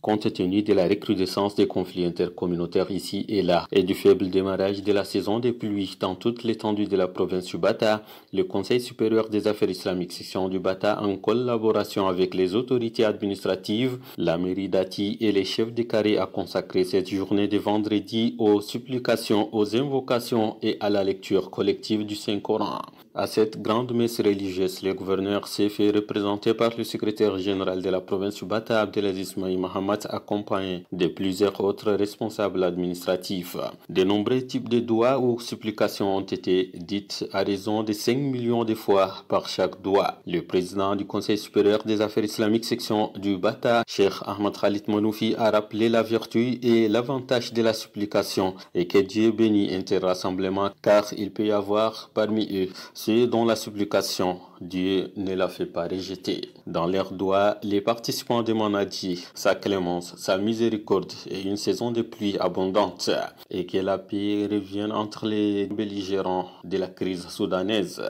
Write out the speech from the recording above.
compte tenu de la recrudescence des conflits intercommunautaires ici et là et du faible démarrage de la saison des pluies dans toute l'étendue de la province du Bata, le Conseil supérieur des affaires islamiques section du Bata, en collaboration avec les autorités administratives, la mairie d'Ati et les chefs des carrés a consacré cette journée de vendredi aux supplications, aux invocations et à la lecture collective du Saint-Coran. À cette grande messe religieuse, le gouverneur s'est fait représenter par le secrétaire général de la province Bata Abdelaziz Mahamad, accompagné de plusieurs autres responsables administratifs. De nombreux types de doigts ou supplications ont été dites à raison de 5 millions de fois par chaque doigt. Le président du Conseil supérieur des affaires islamiques section du Bata, Cheikh Ahmad Khalid Manoufi, a rappelé la vertu et l'avantage de la supplication et que Dieu bénit inter rassemblement car il peut y avoir parmi eux dont la supplication Dieu ne la fait pas rejeter. Dans leurs doigts, les participants demandent à Dieu sa clémence, sa miséricorde et une saison de pluie abondante et que la paix revienne entre les belligérants de la crise soudanaise.